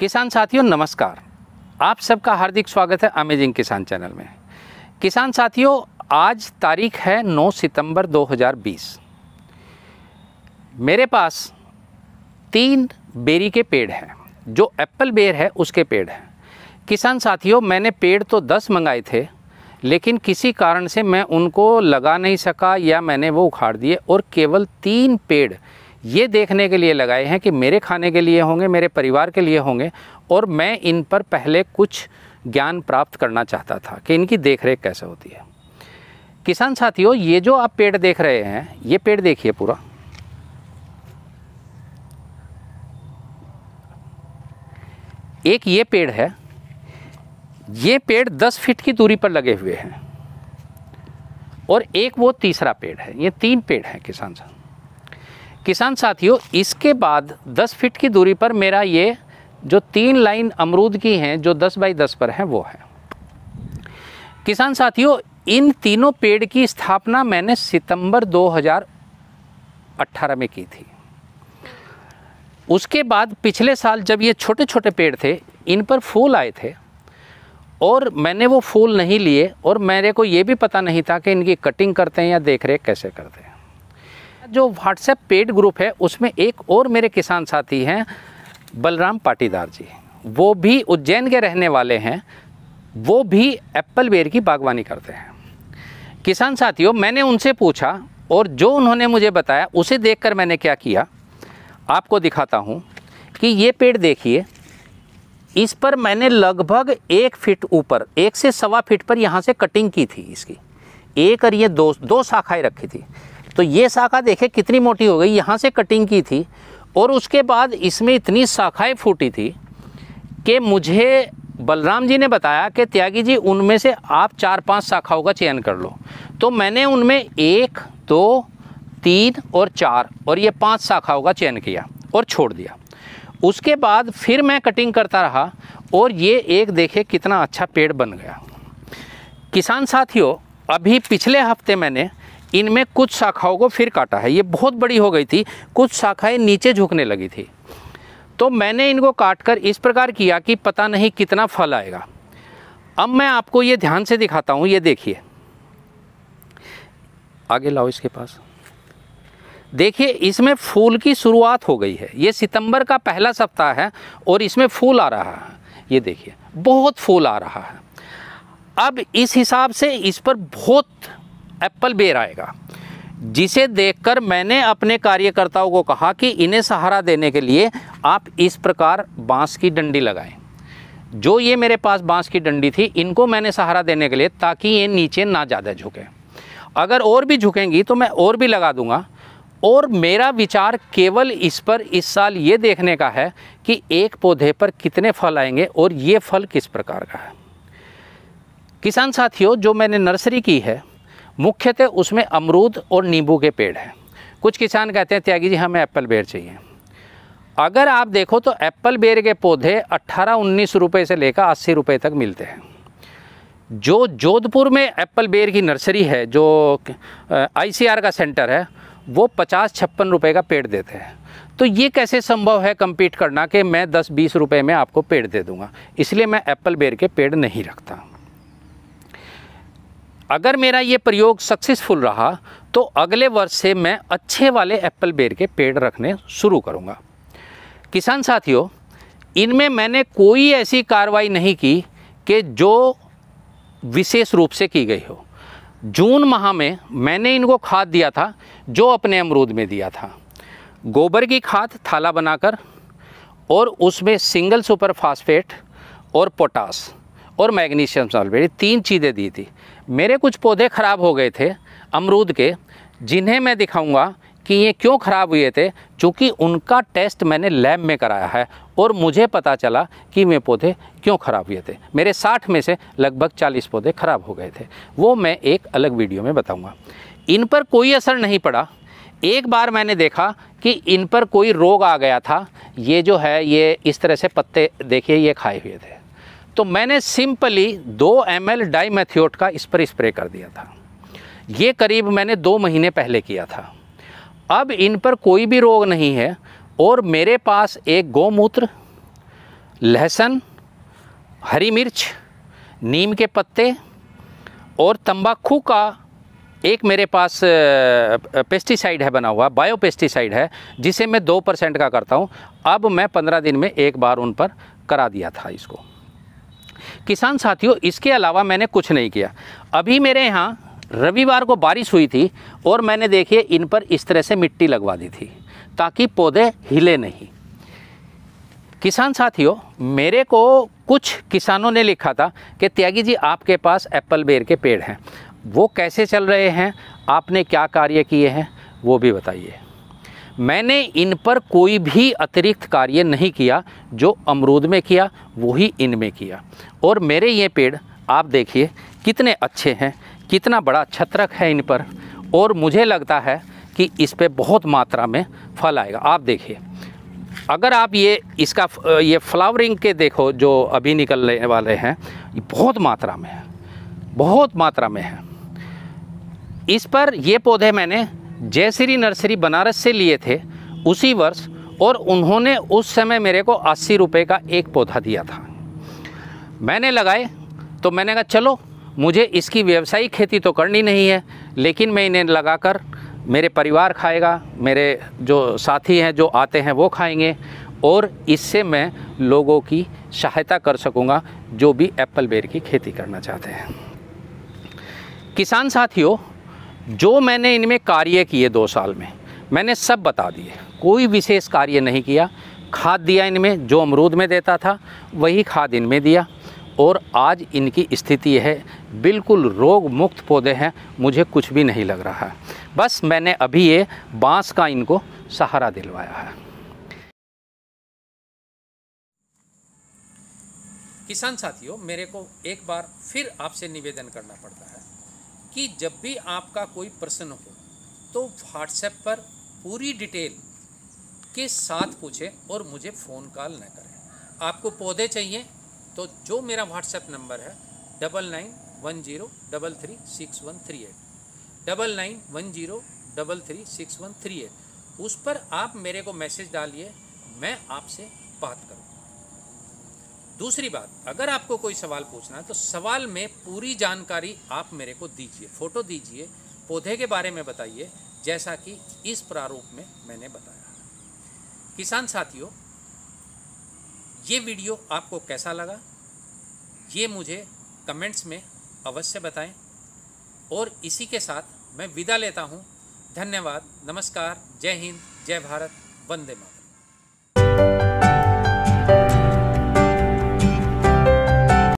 किसान साथियों नमस्कार आप सबका हार्दिक स्वागत है अमेजिंग किसान चैनल में किसान साथियों आज तारीख है 9 सितंबर 2020 मेरे पास तीन बेरी के पेड़ हैं जो एप्पल बेर है उसके पेड़ हैं किसान साथियों मैंने पेड़ तो दस मंगाए थे लेकिन किसी कारण से मैं उनको लगा नहीं सका या मैंने वो उखाड़ दिए और केवल तीन पेड़ ये देखने के लिए लगाए हैं कि मेरे खाने के लिए होंगे मेरे परिवार के लिए होंगे और मैं इन पर पहले कुछ ज्ञान प्राप्त करना चाहता था कि इनकी रेख कैसे होती है किसान साथियों ये जो आप पेड़ देख रहे हैं ये पेड़ देखिए पूरा एक ये पेड़ है ये पेड़ दस फीट की दूरी पर लगे हुए हैं और एक वो तीसरा पेड़ है ये तीन पेड़ हैं किसान साथ किसान साथियों इसके बाद दस फीट की दूरी पर मेरा ये जो तीन लाइन अमरूद की हैं जो दस बाई दस पर हैं वो है किसान साथियों इन तीनों पेड़ की स्थापना मैंने सितंबर 2018 में की थी उसके बाद पिछले साल जब ये छोटे छोटे पेड़ थे इन पर फूल आए थे और मैंने वो फूल नहीं लिए और मेरे को ये भी पता नहीं था कि इनकी कटिंग करते हैं या देख रेख कैसे करते हैं जो व्हाट्सएप पेड ग्रुप है उसमें एक और मेरे किसान साथी हैं बलराम पाटीदार जी वो भी उज्जैन के रहने वाले हैं वो भी एप्पल बेर की बागवानी करते हैं किसान साथियों मैंने उनसे पूछा और जो उन्होंने मुझे बताया उसे देखकर मैंने क्या किया आपको दिखाता हूँ कि ये पेड़ देखिए इस पर मैंने लगभग एक फिट ऊपर एक से सवा फिट पर यहाँ से कटिंग की थी इसकी एक और ये दो दो शाखाएँ रखी थी तो ये शाखा देखे कितनी मोटी हो गई यहाँ से कटिंग की थी और उसके बाद इसमें इतनी शाखाएँ फूटी थी कि मुझे बलराम जी ने बताया कि त्यागी जी उनमें से आप चार पांच शाखाओं का चयन कर लो तो मैंने उनमें एक दो तीन और चार और ये पांच शाखाओं का चयन किया और छोड़ दिया उसके बाद फिर मैं कटिंग करता रहा और ये एक देखे कितना अच्छा पेड़ बन गया किसान साथियों अभी पिछले हफ्ते मैंने इनमें कुछ शाखाओं को फिर काटा है ये बहुत बड़ी हो गई थी कुछ शाखाएं नीचे झुकने लगी थी तो मैंने इनको काट कर इस प्रकार किया कि पता नहीं कितना फल आएगा अब मैं आपको ये ध्यान से दिखाता हूँ ये देखिए आगे लाओ इसके पास देखिए इसमें फूल की शुरुआत हो गई है ये सितंबर का पहला सप्ताह है और इसमें फूल आ रहा है ये देखिए बहुत फूल आ रहा है अब इस हिसाब से इस पर बहुत एप्पल बेर आएगा जिसे देखकर मैंने अपने कार्यकर्ताओं को कहा कि इन्हें सहारा देने के लिए आप इस प्रकार बांस की डंडी लगाएं जो ये मेरे पास बांस की डंडी थी इनको मैंने सहारा देने के लिए ताकि ये नीचे ना ज़्यादा झुके अगर और भी झुकेंगी तो मैं और भी लगा दूंगा और मेरा विचार केवल इस पर इस साल ये देखने का है कि एक पौधे पर कितने फल आएंगे और ये फल किस प्रकार का है किसान साथियों जो मैंने नर्सरी की है मुख्यतः उसमें अमरूद और नींबू के पेड़ हैं कुछ किसान कहते हैं त्यागी जी हमें एप्पल बेर चाहिए अगर आप देखो तो एप्पल बेर के पौधे 18-19 रुपए से लेकर अस्सी रुपए तक मिलते हैं जो जोधपुर में एप्पल बेर की नर्सरी है जो आईसीआर का सेंटर है वो पचास छप्पन रुपये का पेड़ देते हैं तो ये कैसे संभव है कम्पीट करना कि मैं दस बीस रुपये में आपको पेड़ दे दूँगा इसलिए मैं एप्पल बेर के पेड़ नहीं रखता अगर मेरा ये प्रयोग सक्सेसफुल रहा तो अगले वर्ष से मैं अच्छे वाले एप्पल बेर के पेड़ रखने शुरू करूँगा किसान साथियों इनमें मैंने कोई ऐसी कार्रवाई नहीं की कि जो विशेष रूप से की गई हो जून माह में मैंने इनको खाद दिया था जो अपने अमरूद में दिया था गोबर की खाद थाला बनाकर और उसमें सिंगल सुपर फास्फेट और पोटास और मैग्नीशियम सल्फेट तीन चीज़ें दी थी मेरे कुछ पौधे ख़राब हो गए थे अमरूद के जिन्हें मैं दिखाऊंगा कि ये क्यों ख़राब हुए थे चूँकि उनका टेस्ट मैंने लैब में कराया है और मुझे पता चला कि वे पौधे क्यों ख़राब हुए थे मेरे 60 में से लगभग 40 पौधे ख़राब हो गए थे वो मैं एक अलग वीडियो में बताऊँगा इन पर कोई असर नहीं पड़ा एक बार मैंने देखा कि इन पर कोई रोग आ गया था ये जो है ये इस तरह से पत्ते देखिए ये खाए हुए थे तो मैंने सिंपली दो एम एल का इस पर स्प्रे कर दिया था ये करीब मैंने दो महीने पहले किया था अब इन पर कोई भी रोग नहीं है और मेरे पास एक गौमूत्र लहसुन हरी मिर्च नीम के पत्ते और तंबाकू का एक मेरे पास पेस्टिसाइड है बना हुआ बायो पेस्टिसाइड है जिसे मैं दो परसेंट का करता हूँ अब मैं पंद्रह दिन में एक बार उन पर करा दिया था इसको किसान साथियों इसके अलावा मैंने कुछ नहीं किया अभी मेरे यहाँ रविवार को बारिश हुई थी और मैंने देखिए इन पर इस तरह से मिट्टी लगवा दी थी ताकि पौधे हिले नहीं किसान साथियों मेरे को कुछ किसानों ने लिखा था कि त्यागी जी आपके पास एप्पल बेर के पेड़ हैं वो कैसे चल रहे हैं आपने क्या कार्य किए हैं वो भी बताइए मैंने इन पर कोई भी अतिरिक्त कार्य नहीं किया जो अमरूद में किया वही इनमें किया और मेरे ये पेड़ आप देखिए कितने अच्छे हैं कितना बड़ा छत्रक है इन पर और मुझे लगता है कि इस पर बहुत मात्रा में फल आएगा आप देखिए अगर आप ये इसका ये फ्लावरिंग के देखो जो अभी निकलने वाले हैं बहुत मात्रा में है बहुत मात्रा में है इस पर ये पौधे मैंने जयश्री नर्सरी बनारस से लिए थे उसी वर्ष और उन्होंने उस समय मेरे को अस्सी रुपये का एक पौधा दिया था मैंने लगाए तो मैंने कहा चलो मुझे इसकी व्यवसायिक खेती तो करनी नहीं है लेकिन मैं इन्हें लगाकर मेरे परिवार खाएगा मेरे जो साथी हैं जो आते हैं वो खाएंगे और इससे मैं लोगों की सहायता कर सकूंगा जो भी एप्पल बेर की खेती करना चाहते हैं किसान साथियों जो मैंने इनमें कार्य किए दो साल में मैंने सब बता दिए कोई विशेष कार्य नहीं किया खाद दिया इनमें जो अमरूद में देता था वही खाद इनमें दिया और आज इनकी स्थिति है बिल्कुल रोग मुक्त पौधे हैं मुझे कुछ भी नहीं लग रहा है बस मैंने अभी ये बांस का इनको सहारा दिलवाया है किसान साथियों मेरे को एक बार फिर आपसे निवेदन करना पड़ता है कि जब भी आपका कोई प्रश्न हो तो व्हाट्सएप पर पूरी डिटेल के साथ पूछें और मुझे फ़ोन कॉल न करें आपको पौधे चाहिए तो जो मेरा व्हाट्सएप नंबर है double nine one zero double three six one three eight double nine one zero double three six one three eight उस पर आप मेरे को मैसेज डालिए मैं आपसे बात करूँ दूसरी बात अगर आपको कोई सवाल पूछना है तो सवाल में पूरी जानकारी आप मेरे को दीजिए फ़ोटो दीजिए पौधे के बारे में बताइए जैसा कि इस प्रारूप में मैंने बताया किसान साथियों ये वीडियो आपको कैसा लगा ये मुझे कमेंट्स में अवश्य बताएं और इसी के साथ मैं विदा लेता हूँ धन्यवाद नमस्कार जय हिंद जय भारत वंदे मातरम